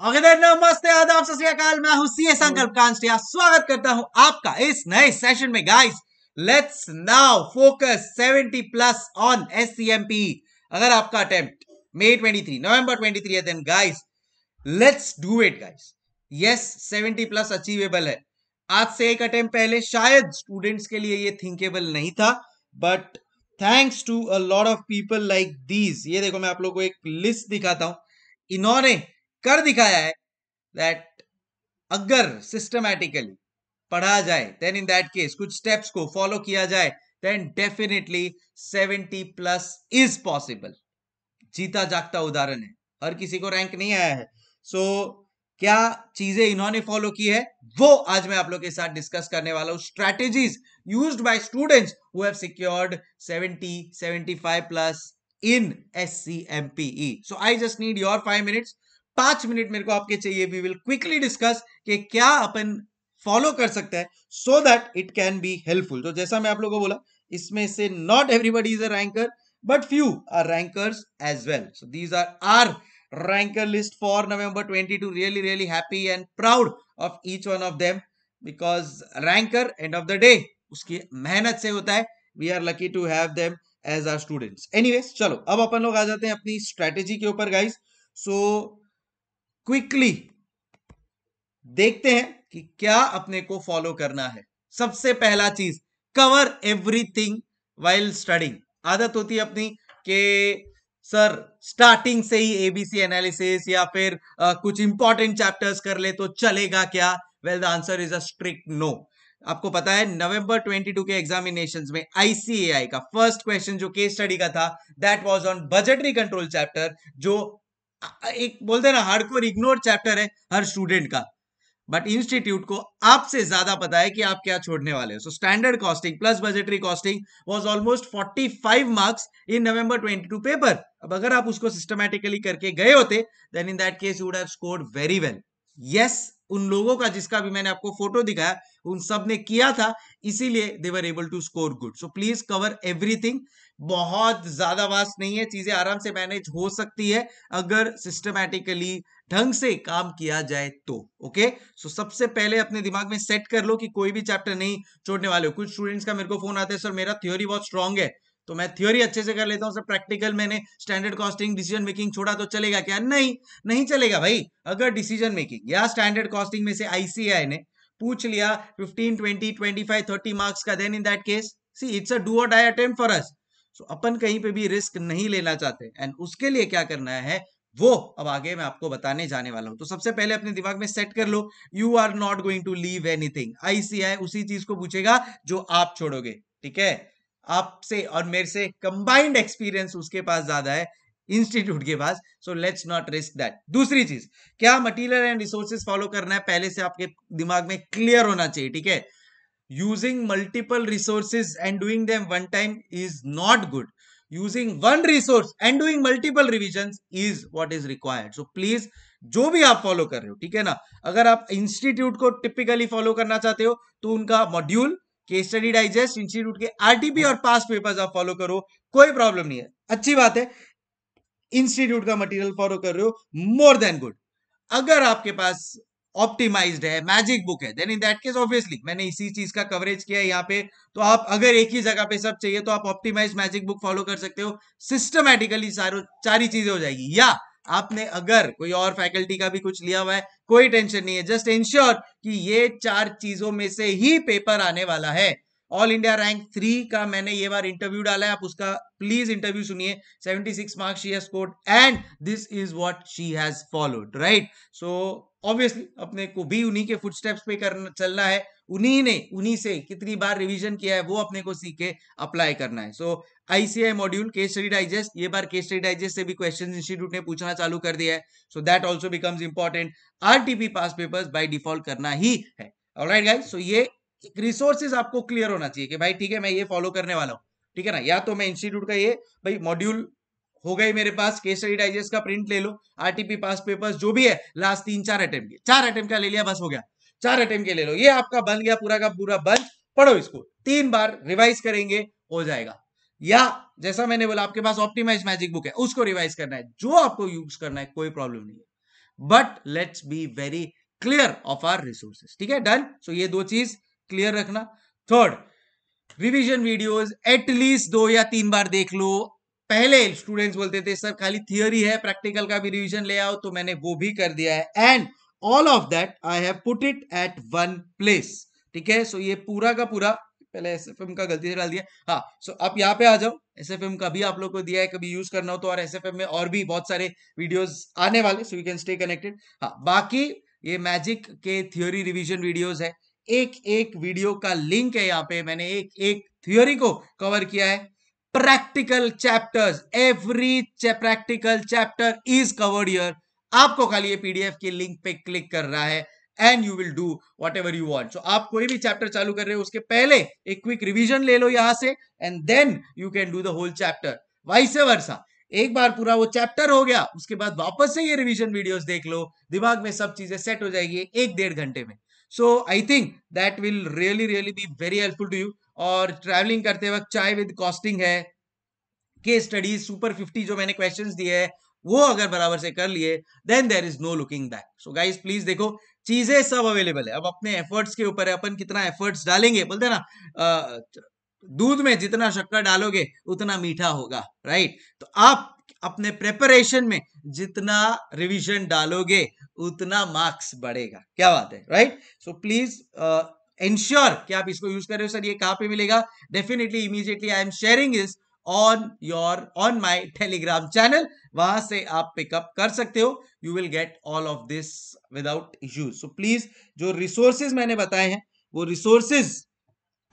नमस्ते आदाब सत्याकाल मैं हूं सीए संकल्प कांस्टिया स्वागत करता हूं आपका इस नए सेशन में guys let's now focus 70 plus on SCMP अगर आपका अटेम्प्ट मई 23 नवंबर 23 है then guys let's do it guys yes 70 plus achievable है आज से एक अटेम्प्ट पहले शायद स्टूडेंट्स के लिए ये थिंकेबल नहीं था but thanks to a lot of people like these ये देखो मैं आप लोग को एक लिस्ट दिखाता हूं इन्होंने कर दिखाया है दैट अगर सिस्टमैटिकली पढ़ा जाए देन इन दैट केस कुछ स्टेप्स को फॉलो किया जाए then definitely seventy plus is possible जीता जागता उदाहरण है हर किसी को रैंक नहीं आया है सो so, क्या चीजें इन्होंने फॉलो की है वो आज मैं आप लोग के साथ डिस्कस करने वाला हूं strategies use by students who have secured 70 75 plus in S C M P E so I just need your five minutes पांच मिनट मेरे को आपके चाहिए वी विल क्विकली डिस्कस कि क्या अपन फॉलो कर सकते हैं so that it can be helpful तो जैसा मैं आप लोगों को बोला इसमें से not everybody is a ranker but few are rankers as well so these are our ranker list for November 22 really really happy and proud of each one of them because ranker end of the day उसकी मेहनत से होता है we are lucky to have them as our students anyways चलो अब अपन लोग आ जाते हैं अपनी स्ट्रेटेजी के ऊपर गाइज सो क्विकली देखते हैं कि क्या अपने को फॉलो करना है सबसे पहला चीज कवर एवरीथिंग वाइल स्टडिंग आदत होती है अपनी के सर स्टार्टिंग से ही एबीसी एनालिसिस या फिर आ, कुछ इंपॉर्टेंट चैप्टर्स कर ले तो चलेगा क्या well the answer is a strict no आपको पता है नवंबर 22 के एग्जामिनेशंस में आईसीएआई का फर्स्ट क्वेश्चन जो केस स्टडी का था that was on budgetary control chapter जो एक बोलते ना ना हार्डकोर इग्नोर चैप्टर है हर स्टूडेंट का बट इंस्टीट्यूट को आपसे ज्यादा पता है कि आप क्या छोड़ने वाले हैं so standard costing plus budgetary costing was almost 45 marks in November 22 paper अब अगर आप उसको सिस्टमैटिकली करके गए होते then in that case you would have scored very well yes उन लोगों का जिसका भी मैंने आपको फोटो दिखाया उन सब ने किया था इसीलिए they were able to score good so please cover everything बहुत ज्यादा वास्ट नहीं है चीजें आराम से मैनेज हो सकती है अगर सिस्टमैटिकली ढंग से काम किया जाए तो ओके सो so, सबसे पहले अपने दिमाग में सेट कर लो कि कोई भी चैप्टर नहीं छोड़ने वाले हो कुछ स्टूडेंट्स का मेरे को फोन आता है सर मेरा थ्योरी बहुत स्ट्रांग है तो मैं थ्योरी अच्छे से कर लेता हूँ सर प्रैक्टिकल मैंने स्टैंडर्ड कॉस्टिंग डिसीजन मेकिंग छोड़ा तो चलेगा क्या नहीं नहीं चलेगा भाई अगर डिसीजन मेकिंग या स्टैंडर्ड कॉस्टिंग में से आईसीआई ने पूछ लिया twenty twenty five thirty marks का then in that case see it's a do or die attempt for us so अपन कहीं पे भी रिस्क नहीं लेना चाहते एंड उसके लिए क्या करना है वो अब आगे मैं आपको बताने जाने वाला हूं तो सबसे पहले अपने दिमाग में सेट कर लो you are not going to leave anything ICAI उसी चीज को पूछेगा जो आप छोड़ोगे ठीक है आपसे और मेरे से कंबाइंड एक्सपीरियंस उसके पास ज्यादा है इंस्टीट्यूट के पास so let's not risk that दूसरी चीज क्या मटीरियल एंड रिसोर्सेज फॉलो करना है पहले से आपके दिमाग में क्लियर होना चाहिए ठीक है using multiple resources and doing them one time is not good using one resource and doing multiple revisions is what is required so please जो भी आप फॉलो कर रहे हो ठीक है ना अगर आप इंस्टीट्यूट को टिपिकली फॉलो करना चाहते हो तो उनका मॉड्यूल के स्टडी डाइजेस्ट इंस्टीट्यूट के आरटीपी और पास पेपर्स आप फॉलो करो कोई प्रॉब्लम नहीं है अच्छी बात है इंस्टीट्यूट का मटेरियल फॉलो कर रहे हो मोर देन गुड अगर आपके पास ऑप्टिमाइज्ड है मैजिक बुक है then in that case obviously मैंने इसी चीज का कवरेज किया है यहाँ पे तो आप अगर एक ही जगह पे सब चाहिए तो आप ऑप्टिमाइज मैजिक बुक फॉलो कर सकते हो सिस्टमैटिकली सारो सारी चीजें हो जाएगी या आपने अगर कोई और फैकल्टी का भी कुछ लिया हुआ है कोई टेंशन नहीं है जस्ट इंश्योर कि ये चार चीजों में से ही पेपर आने वाला है ऑल इंडिया रैंक थ्री का मैंने ये बार इंटरव्यू डाला है आप उसका प्लीज इंटरव्यू सुनिए 76 marks she has scored and this is what she has followed right so obviously अपने को भी उन्हीं के फुटस्टेप्स पे करना चलना है उन्हीं ने उन्हीं से कितनी बार रिवीजन किया है वो अपने को सीख के अप्लाई करना है so ICAI module case study digest ये बार केस स्टडी डाइजेस्ट से भी क्वेश्चन इंस्टीट्यूट ने पूछना चालू कर दिया है so that also becomes important RTP pass papers by default करना ही है ऑलराइट गाइस सो ये रिसोर्सेज आपको क्लियर होना चाहिए कि भाई ठीक है मैं ये फॉलो करने वाला हूँ ठीक है ना या तो मैं इंस्टीट्यूट का ये भाई मॉड्यूल हो गए मेरे पास केस स्टडी डाइजेस्ट का प्रिंट ले लो आरटीपी पास पेपर्स जो भी है लास्ट तीन चार अटेम्प के चार अटेम्प्ट का ले लिया बस हो गया चार अटेम्प्ट के ले लो ये आपका बन गया पूरा का पूरा बंच पढ़ो इसको तीन बार रिवाइज करेंगे हो जाएगा या जैसा मैंने बोला आपके पास ऑप्टिमाइज मैजिक बुक है उसको रिवाइज करना है जो आपको यूज करना है कोई प्रॉब्लम नहीं है but let's be very clear of our resources ठीक है डन सो ये दो चीज क्लियर रखना थर्ड रिविजन वीडियोज एटलीस्ट दो या तीन बार देख लो पहले स्टूडेंट्स बोलते थे सर खाली थियोरी है प्रैक्टिकल का भी रिविजन ले आओ तो मैंने वो भी कर दिया है and all of that I have put it at one place ठीक है सो ये पूरा का पूरा पहले एस एफ एम का गलती से डाल दिया हाँ सो आप यहाँ पे आ जाओ एस एफ एम का भी आप लोग को दिया है कभी यूज करना हो तो और एस एफ एम में और भी बहुत सारे वीडियोज आने वाले so you can stay connected हाँ बाकी ये मैजिक के थियोरी रिविजन वीडियोज है एक एक वीडियो का लिंक है यहाँ पे मैंने एक एक थ्योरी को कवर किया है practical chapters every practical chapter is covered covered आपको खाली ये पीडीएफ के लिंक पे क्लिक कर रहा है and you will do whatever you want so आप कोई भी चैप्टर चालू कर रहे हो उसके पहले एक क्विक रिविजन ले लो यहां से and then you can do the whole chapter wise वर्षा एक बार पूरा वो चैप्टर हो गया उसके बाद वापस से ये रिविजन वीडियो देख लो दिमाग में सब चीजें सेट हो जाएगी एक डेढ़ घंटे में so I think that will really really be very helpful to you और ट्रैवलिंग करते वक्त चाय विद कॉस्टिंग है के स्टडीज सुपर फिफ्टी जो मैंने क्वेश्चन दिए है वो अगर बराबर से कर लिए then there is no looking back so guys please देखो चीजें सब अवेलेबल है अब अपने एफर्ट्स के ऊपर है अपन कितना एफर्ट्स डालेंगे बोलते ना दूध में जितना शक्कर डालोगे उतना मीठा होगा राइट तो आप अपने प्रेपरेशन में जितना रिवीजन डालोगे उतना मार्क्स बढ़ेगा क्या बात है राइट सो प्लीज इंश्योर कि आप इसको यूज कर रहे हो सर ये कहां पे मिलेगा definitely immediately I am sharing is on your on my Telegram channel वहां से आप पिकअप कर सकते हो you will get all of this without you so please जो रिसोर्सेज मैंने बताए हैं वो रिसोर्सेज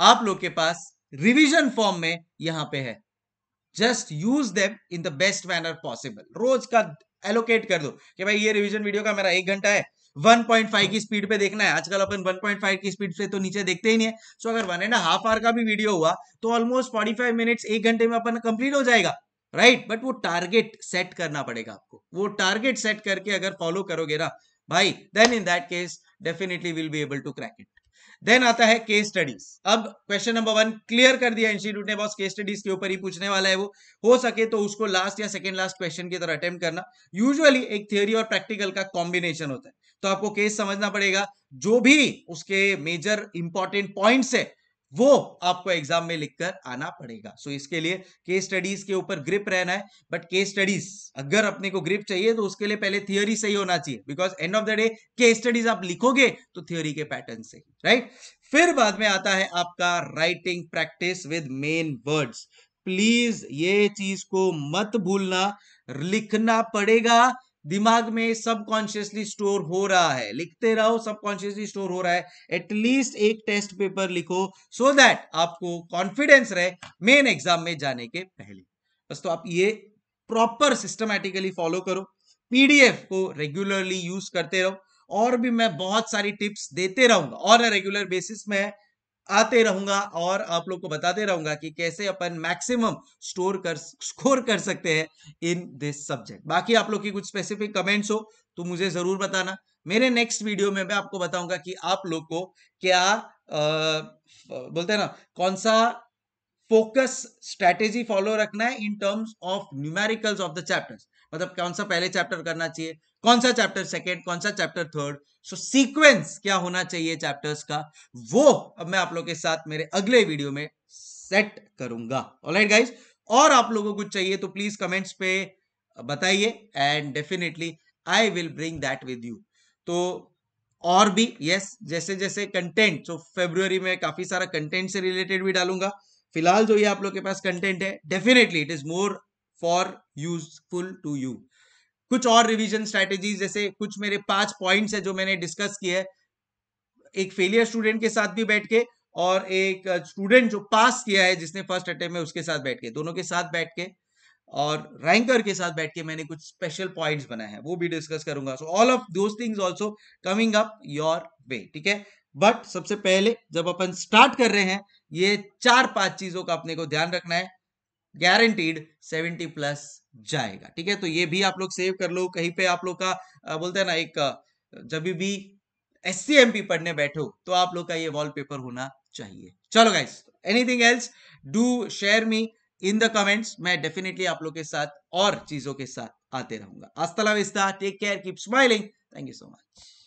आप लोग के पास रिविजन फॉर्म में यहां पे है just use them in the best manner possible रोज का एलोकेट कर दो कि भाई ये रिविजन वीडियो का मेरा एक घंटा है 1.5 की स्पीड पे देखना है आजकल अपन 1.5 की स्पीड से तो नीचे देखते ही नहीं है सो अगर वन एंड हाफ आवर का भी वीडियो हुआ तो ऑलमोस्ट 45 मिनट्स एक घंटे में अपन कंप्लीट हो जाएगा राइट right? बट वो टारगेट सेट करना पड़ेगा आपको वो टारगेट सेट करके अगर फॉलो करोगे ना भाई then in that case definitely will be able to crack it then आता है केस स्टडीज अब क्वेश्चन नंबर वन क्लियर कर दिया इंस्टीट्यूट ने बॉस केस स्टडीज के ऊपर ही पूछने वाला है वो हो सके तो उसको लास्ट या सेकंड लास्ट क्वेश्चन की तरह अटेम्प्ट करना यूजुअली एक थियोरी और प्रैक्टिकल का कॉम्बिनेशन होता है तो आपको केस समझना पड़ेगा जो भी उसके मेजर इंपॉर्टेंट पॉइंट्स है वो आपको एग्जाम में लिखकर आना पड़ेगा सो so, इसके लिए केस स्टडीज के ऊपर ग्रिप रहना है बट केस स्टडीज अगर अपने को ग्रिप चाहिए तो उसके लिए पहले थियोरी सही होना चाहिए because end of the day case studies आप लिखोगे तो थियोरी के पैटर्न से राइट फिर बाद में आता है आपका writing practice with main words please ये चीज को मत भूलना लिखना पड़ेगा दिमाग में सबकॉन्शियसली स्टोर हो रहा है लिखते रहो सबकॉन्शियसली स्टोर हो रहा है एटलीस्ट एक टेस्ट पेपर लिखो सो so दैट आपको कॉन्फिडेंस रहे मेन एग्जाम में जाने के पहले बस तो आप ये प्रॉपर सिस्टमैटिकली फॉलो करो पीडीएफ को रेगुलरली यूज करते रहो और भी मैं बहुत सारी टिप्स देते रहूंगा और रेगुलर बेसिस में आते रहूंगा और आप लोग को बताते रहूंगा कि कैसे अपन मैक्सिमम स्टोर कर स्कोर कर सकते हैं इन दिस सब्जेक्ट बाकी आप लोग की कुछ स्पेसिफिक कमेंट्स हो तो मुझे जरूर बताना मेरे नेक्स्ट वीडियो में मैं आपको बताऊंगा कि आप लोग को क्या आ, बोलते हैं ना कौन सा फोकस स्ट्रैटेजी फॉलो रखना है in terms of numericals of the chapters मतलब कौन सा पहले चैप्टर करना चाहिए कौन सा चैप्टर सेकेंड कौन सा चैप्टर थर्ड सो सीक्वेंस क्या होना चाहिए चैप्टर्स का वो अब मैं आप लोग के साथ मेरे अगले वीडियो में सेट करूंगा ऑलराइट गाइस और आप लोगों को चाहिए तो प्लीज कमेंट्स पे बताइए and definitely I will bring that with you तो और भी यस जैसे जैसे कंटेंट सो फेब्रुवरी में काफी सारा कंटेंट से रिलेटेड भी डालूंगा फिलहाल जो ये आप लोग के पास कंटेंट है definitely it is more for useful to you कुछ और रिविजन स्ट्रेटेजी जैसे कुछ मेरे पांच पॉइंट्स है जो मैंने डिस्कस किए है एक फेलियर स्टूडेंट के साथ भी बैठ के और एक स्टूडेंट जो पास किया है जिसने फर्स्ट अटेम्प्ट में उसके साथ बैठ के दोनों के साथ बैठ के और रैंकर के साथ बैठ के मैंने कुछ स्पेशल पॉइंट्स बनाए हैं वो भी डिस्कस करूंगा so all of those things also coming up your way ठीक है बट सबसे पहले जब अपन स्टार्ट कर रहे हैं ये चार पांच चीजों का अपने को ध्यान रखना है गारंटीड 70 प्लस जाएगा ठीक है तो ये भी आप लोग सेव कर लो कहीं पे आप लोग का बोलते हैं ना एक जब भी एस पढ़ने बैठो तो आप लोग का ये वॉलपेपर होना चाहिए चलो guys anything else do share me in the comments मैं डेफिनेटली आप लोग के साथ और चीजों के साथ आते रहूंगा विस्ता take care keep smiling thank you so much